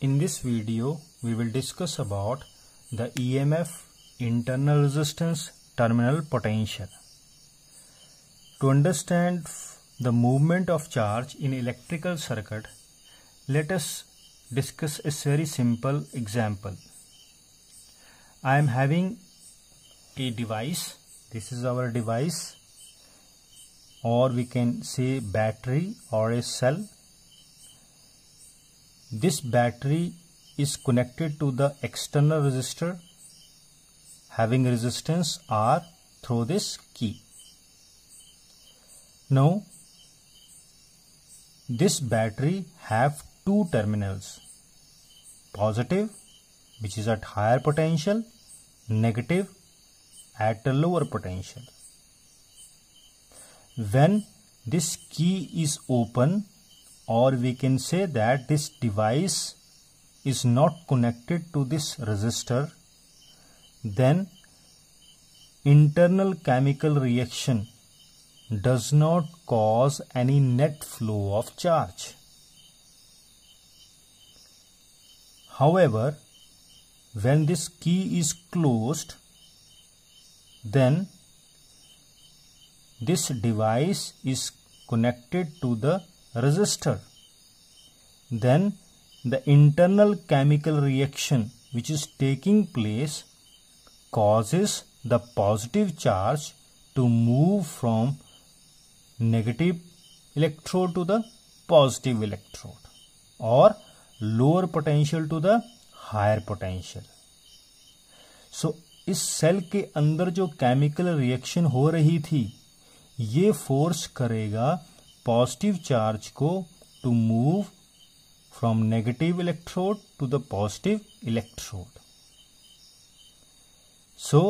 In this video, we will discuss about the EMF internal resistance terminal potential. To understand the movement of charge in electrical circuit, let us discuss a very simple example. I am having a device. This is our device or we can say battery or a cell this battery is connected to the external resistor having resistance R through this key. Now this battery have two terminals positive which is at higher potential negative at a lower potential. When this key is open or we can say that this device is not connected to this resistor then internal chemical reaction does not cause any net flow of charge. However, when this key is closed, then this device is connected to the resistor then the internal chemical reaction which is taking place causes the positive charge to move from negative electrode to the positive electrode or lower potential to the higher potential so इस cell के अंदर जो chemical reaction हो रही थी ये force करेगा positive charge को to move from negative electrode to the positive electrode so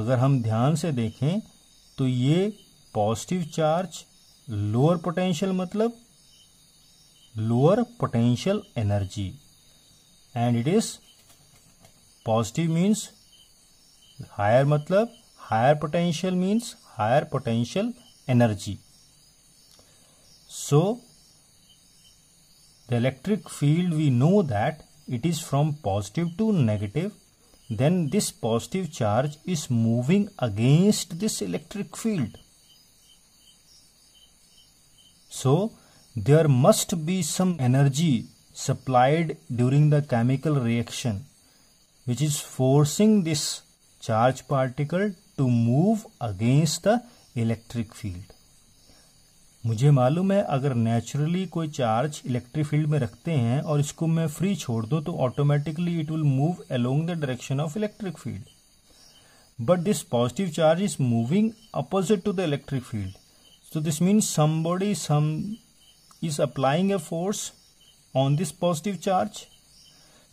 अगर हम ध्यान से देखें तो ये पॉजिटिव चार्ज लोअर पोटेंशियल मतलब lower potential energy and it is positive means higher मतलब higher potential means higher potential energy So, the electric field we know that it is from positive to negative then this positive charge is moving against this electric field. So there must be some energy supplied during the chemical reaction which is forcing this charge particle to move against the electric field. मुझे मालूम है अगर naturally कोई charge electric field में रखते हैं और इसको मैं फ्री छोड़ दूं तो automatically it will move along the direction of electric field but this positive charge is moving opposite to the electric field so this means somebody some is applying a force on this positive charge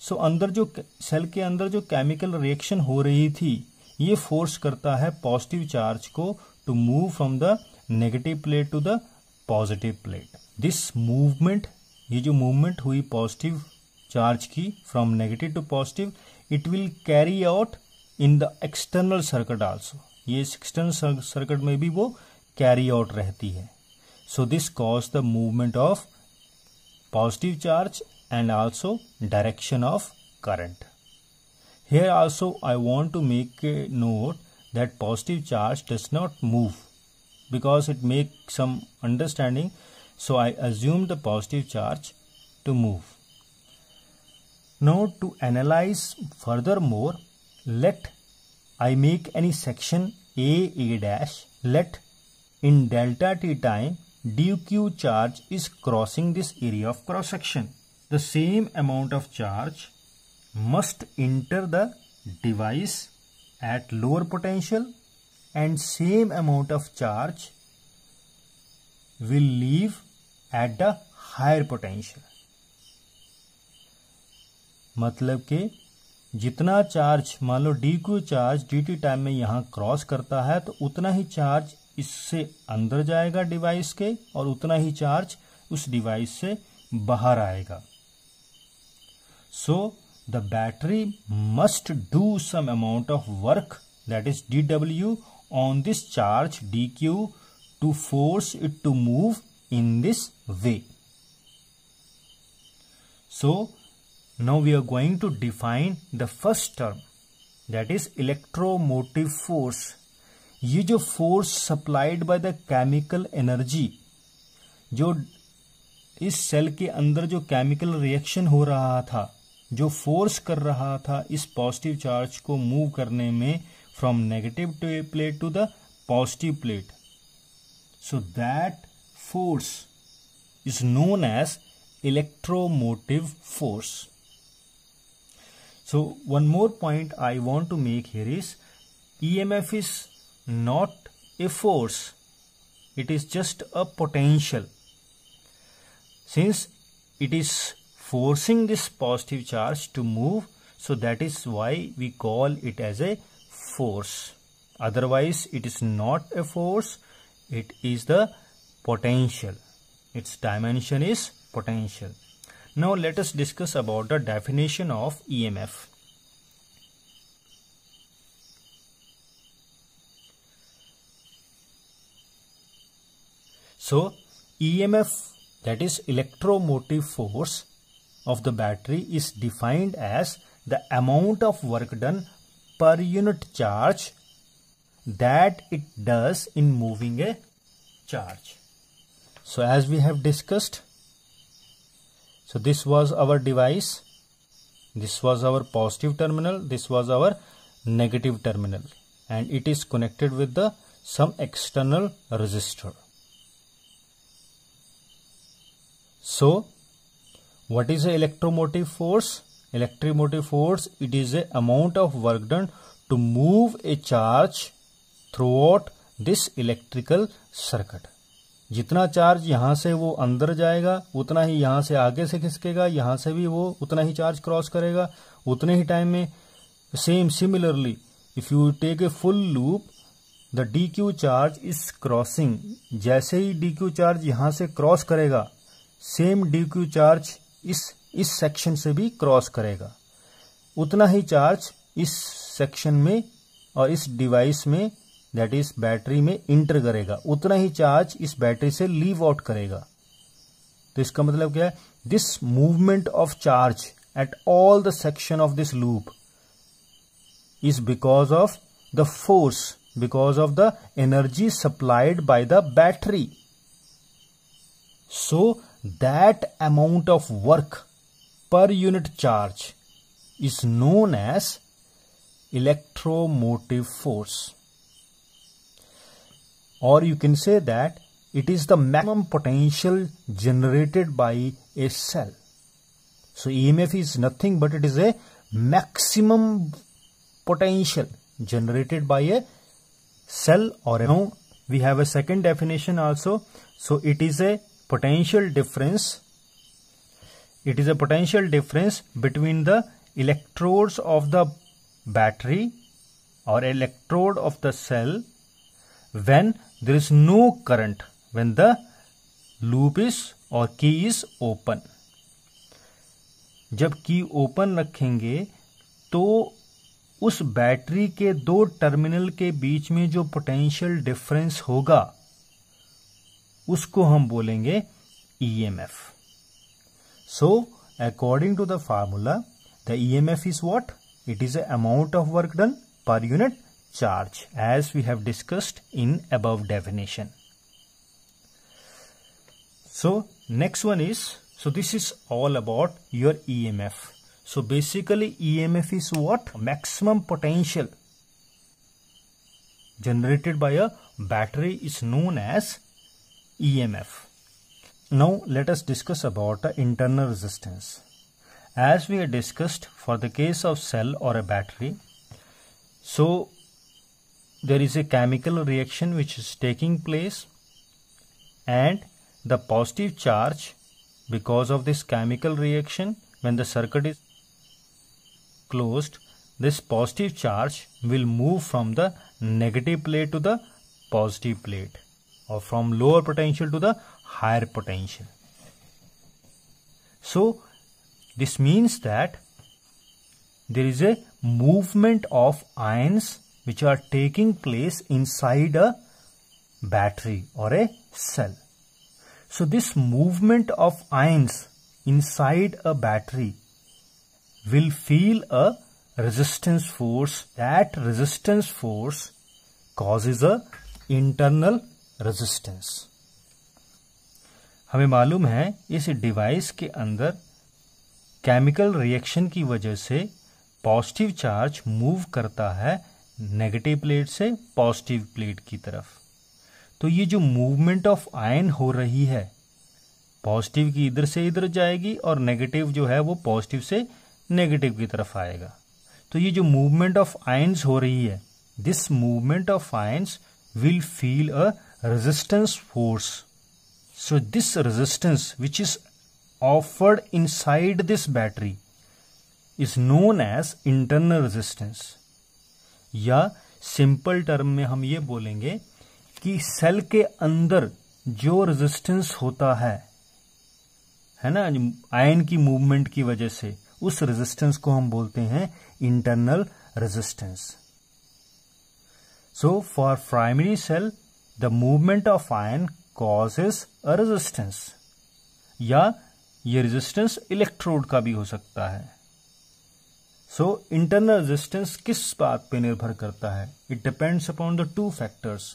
so अंदर जो cell के अंदर जो chemical reaction हो रही थी ये force करता है पॉजिटिव चार्ज को to move from the negative plate to the positive plate this movement ये जो मूवमेंट हुई पॉजिटिव चार्ज की from negative to positive it will carry out in the external circuit also ये external circuit में भी वो carry out रहती है so this cause the movement of positive charge and also direction of current here also I want to make note that positive charge does does move because it make some understanding so I assume the positive charge to move. Now to analyze furthermore let I make any section A A dash let in delta t time dq charge is crossing this area of cross section. The same amount of charge must enter the device at lower potential and same amount of charge will leave at the higher potential मतलब के जितना charge मान लो D Q charge T time में यहां cross करता है तो उतना ही चार्ज इससे अंदर जाएगा डिवाइस के और उतना ही चार्ज उस डिवाइस से बाहर आएगा so the battery must do some amount of work that is D W on this charge dq to force it to move in this way. So now we are going to define the first term that is electromotive force. ये जो force supplied by the chemical energy जो इस cell के अंदर जो chemical reaction हो रहा था जो फोर्स कर रहा था इस पॉजिटिव चार्ज को मूव करने में from negative plate to the positive plate. So that force is known as electromotive force. So one more point I want to make here is EMF is not a force. It is just a potential. Since it is forcing this positive charge to move so that is why we call it as a force otherwise it is not a force it is the potential its dimension is potential now let us discuss about the definition of EMF so EMF that is electromotive force of the battery is defined as the amount of work done per unit charge that it does in moving a charge. So as we have discussed, so this was our device. This was our positive terminal. This was our negative terminal and it is connected with the some external resistor. So what is the electromotive force? Force it is a amount of work done to move a charge throughout this electrical circuit जितना charge यहां से वो अंदर जाएगा उतना ही यहां से आगे से खिसकेगा यहां से भी वो उतना ही चार्ज क्रॉस करेगा उतने ही टाइम में same similarly if you take a full loop the D Q charge is crossing जैसे ही डी क्यू चार्ज यहां से क्रॉस करेगा सेम डी क्यू चार्ज इस इस सेक्शन से भी क्रॉस करेगा उतना ही चार्ज इस सेक्शन में और इस डिवाइस में दैट इज बैटरी में इंटर करेगा उतना ही चार्ज इस बैटरी से लीव आउट करेगा तो इसका मतलब क्या है this movement of charge at all the section of this loop is because of the force because of the energy supplied by the battery so that amount of work per unit charge is known as electromotive force or you can say that it is the maximum potential generated by a cell. So EMF is nothing but it is a maximum potential generated by a cell or a now we have a second definition also so it is a potential difference it is a potential difference between the electrodes of the battery or electrode of the cell when there is no current when the loop is और की is open जब की open रखेंगे तो उस battery के दो terminal के बीच में जो पोटेंशियल डिफरेंस होगा उसको हम बोलेंगे EMF So according to the formula, the EMF is what? It is the amount of work done per unit charge as we have discussed in above definition. So next one is, so this is all about your EMF. So basically EMF is what? Maximum potential generated by a battery is known as EMF. Now let us discuss about the internal resistance. As we discussed for the case of cell or a battery, so there is a chemical reaction which is taking place and the positive charge because of this chemical reaction when the circuit is closed this positive charge will move from the negative plate to the positive plate or from lower potential to the higher potential. So this means that there is a movement of ions which are taking place inside a battery or a cell. So this movement of ions inside a battery will feel a resistance force. That resistance force causes a internal resistance हमें मालूम है इस device के अंदर chemical reaction की वजह से positive charge move करता है नेगेटिव प्लेट से पॉजिटिव प्लेट की तरफ तो ये जो मूवमेंट ऑफ आयन हो रही है पॉजिटिव की इधर से इधर जाएगी और नेगेटिव जो है वो पॉजिटिव से नेगेटिव की तरफ आएगा तो ये जो मूवमेंट ऑफ आयन्स हो रही है this movement of ions will feel a resistance force so this resistance which is offered inside this battery is known as internal resistance या सिंपल टर्म में हम ये बोलेंगे कि सेल के अंदर जो रेजिस्टेंस होता है है ना आयन की मूवमेंट की वजह से उस रेजिस्टेंस को हम बोलते हैं internal resistance so for primary cell the movement of ion causes a resistance या ये रेजिस्टेंस इलेक्ट्रोड का भी हो सकता है सो इंटरनल रेजिस्टेंस किस बात पे निर्भर करता है it depends upon the two factors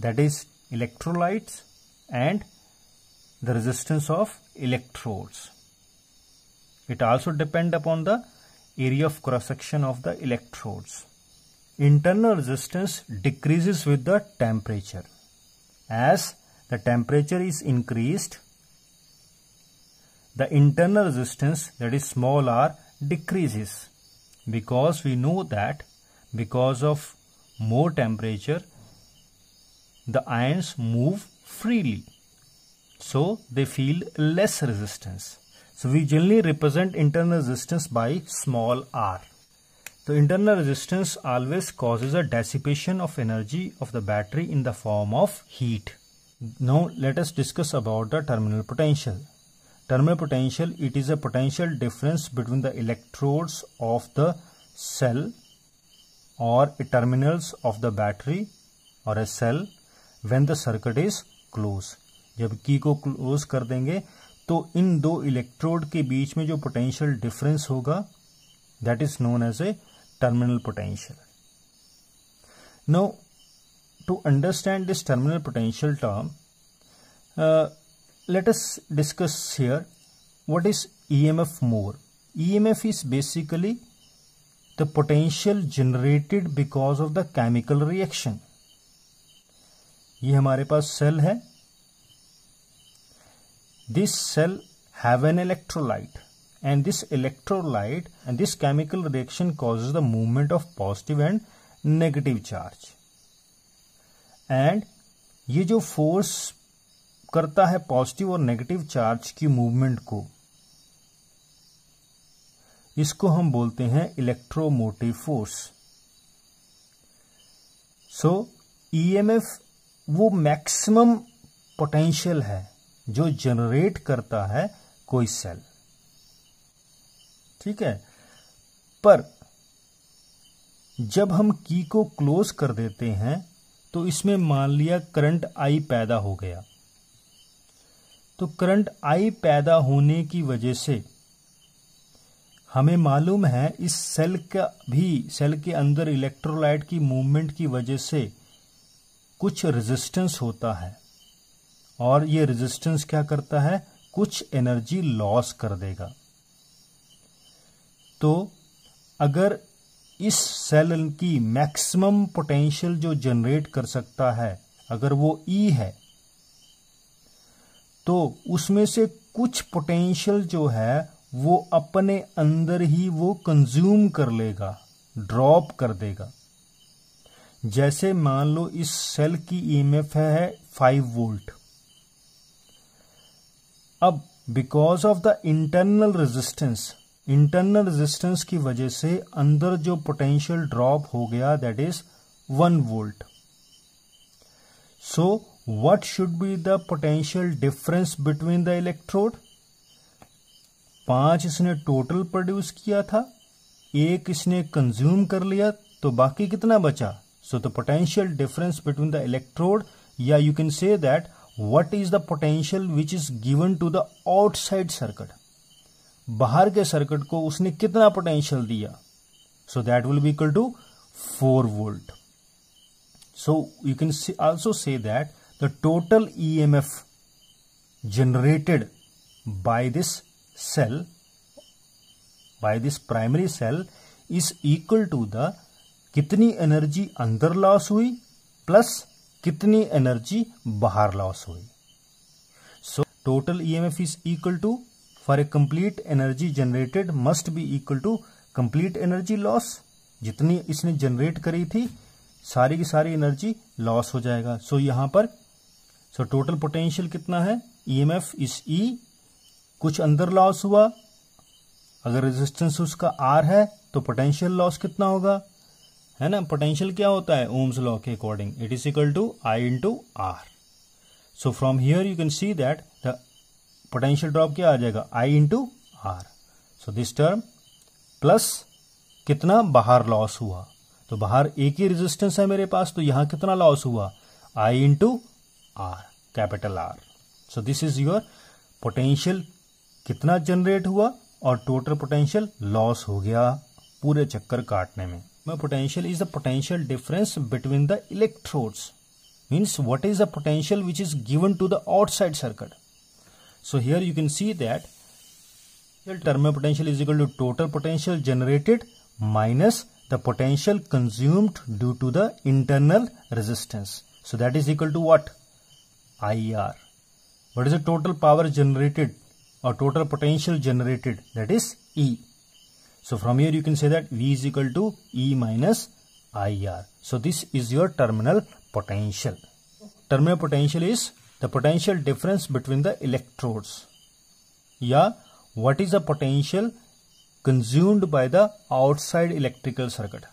that is electrolytes and the resistance of electrodes it also depend upon the area of cross section of the electrodes internal resistance decreases with the temperature. As the temperature is increased, the internal resistance that is small r decreases because we know that because of more temperature the ions move freely so they feel less resistance so we generally represent internal resistance by small r the internal resistance always causes a dissipation of energy of the battery in the form of heat. Now let us discuss about the terminal potential. Terminal potential, it is a potential difference between the electrodes of the cell or terminals of the battery or a cell when the circuit is closed. जब की को close कर देंगे तो इन दो electrode के बीच में जो पोटेंशियल डिफरेंस होगा that is known as a terminal potential. Now, to understand this terminal potential term, uh, let us discuss here what is EMF more. EMF is basically the potential generated because of the chemical reaction. ये हमारे पास cell है this cell have an electrolyte and this electrolyte and this chemical reaction causes the movement of positive and negative charge and ये जो force करता है positive और negative charge की मूवमेंट को इसको हम बोलते हैं इलेक्ट्रोमोटिव फोर्स सो ईएमएफ वो मैक्सिमम पोटेंशियल है जो जनरेट करता है कोई सेल ठीक है पर जब हम की को क्लोज कर देते हैं तो इसमें मान लिया करंट आई पैदा हो गया तो करंट आई पैदा होने की वजह से हमें मालूम है इस सेल का भी सेल के अंदर इलेक्ट्रोलाइट की मूवमेंट की वजह से कुछ रेजिस्टेंस होता है और ये रेजिस्टेंस क्या करता है कुछ एनर्जी लॉस कर देगा तो अगर इस सेल की मैक्सिमम पोटेंशियल जो जनरेट कर सकता है अगर वो ई e है तो उसमें से कुछ पोटेंशियल जो है वो अपने अंदर ही वो कंज्यूम कर लेगा ड्रॉप कर देगा जैसे मान लो इस सेल की ईएमएफ e है फाइव वोल्ट अब because of the internal resistance internal resistance की वजह से अंदर जो पोटेंशियल ड्रॉप हो गया that is one volt so what should be the potential difference between the electrode पांच इसने टोटल प्रोड्यूस किया था एक इसने कंज्यूम कर लिया तो बाकी कितना बचा so the potential difference between the electrode या you can say that what is the potential which is given to the outside circuit बाहर के सर्किट को उसने कितना पोटेंशियल दिया so that will be equal to four volt so you can also say that the total E M F generated by this cell by this primary cell is equal to the कितनी energy अंदर loss हुई plus कितनी energy बाहर loss हुई so total E M F is equal to for a complete energy generated must be equal to complete energy loss जितनी इसने generate करी थी सारी की सारी एनर्जी लॉस हो जाएगा सो so, यहां पर सो टोटल पोटेंशियल कितना है ई एम एफ इस ई कुछ अंदर लॉस हुआ अगर रेजिस्टेंस उसका आर है तो पोटेंशियल लॉस कितना होगा है ना पोटेंशियल क्या होता है ओम्स लॉ के according it is equal to I into R so from here you can see that the potential drop क्या आ जाएगा I into R so this term plus कितना बाहर लॉस हुआ तो बाहर एक ही रेजिस्टेंस है मेरे पास तो यहां कितना लॉस हुआ I into R capital R so this is your potential कितना जनरेट हुआ और टोटल पोटेंशियल लॉस हो गया पूरे चक्कर काटने में potential is the potential difference between the the means means what is the potential which is given to the outside So here you can see that terminal potential is equal to total potential generated minus the potential consumed due to the internal resistance. So that is equal to what? IR. What is the total power generated or total potential generated? That is E. So from here you can say that V is equal to E minus IR. So this is your terminal potential. Terminal potential is the potential difference between the electrodes या what is the potential consumed by the outside electrical circuit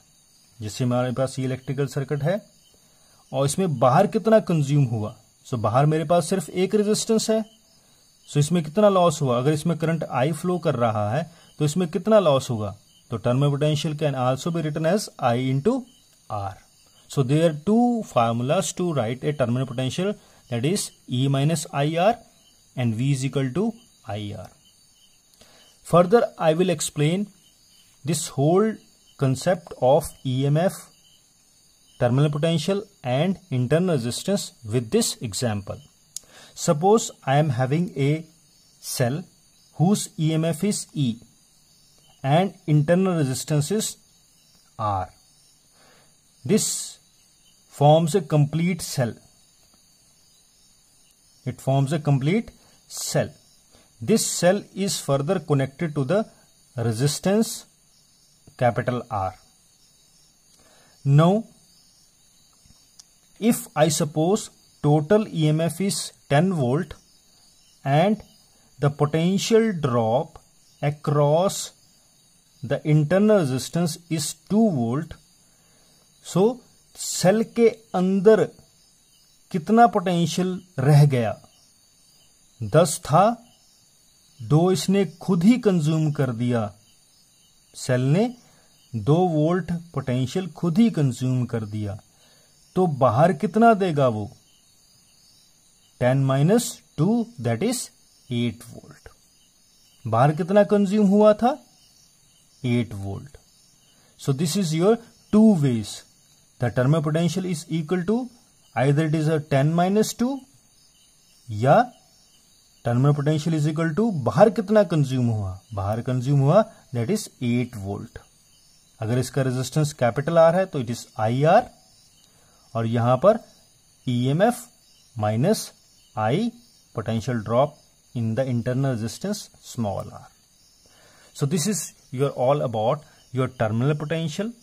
जिससे हमारे पास ये electrical circuit है और इसमें बाहर कितना consume हुआ सो so, बाहर मेरे पास सिर्फ एक रेजिस्टेंस है सो so, इसमें कितना लॉस हुआ अगर इसमें करंट आई फ्लो कर रहा है तो इसमें कितना लॉस होगा तो term potential can also be written as I into R so there two formulas to write a terminal potential that is E minus IR and V is equal to IR. Further, I will explain this whole concept of EMF, terminal potential and internal resistance with this example. Suppose I am having a cell whose EMF is E and internal resistance is R. This forms a complete cell it forms a complete cell. This cell is further connected to the resistance capital R. Now, if I suppose total EMF is 10 volt and the potential drop across the internal resistance is 2 volt, so cell ke andar. कितना potential रह गया दस था दो इसने खुद ही consume कर दिया सेल ने दो वोल्ट पोटेंशियल खुद ही कंज्यूम कर दिया तो बाहर कितना देगा वो ten minus two that is eight volt बाहर कितना कंज्यूम हुआ था eight volt so this is your two ways the term potential is equal to either it is a 10 minus two या terminal potential is equal to बाहर कितना consume हुआ बाहर consume हुआ दैट इज 8 वोल्ट अगर इसका रेजिस्टेंस कैपिटल आर है तो इट इज आई आर और यहां पर E M F minus I potential drop in the internal resistance small R so this is your all about your terminal potential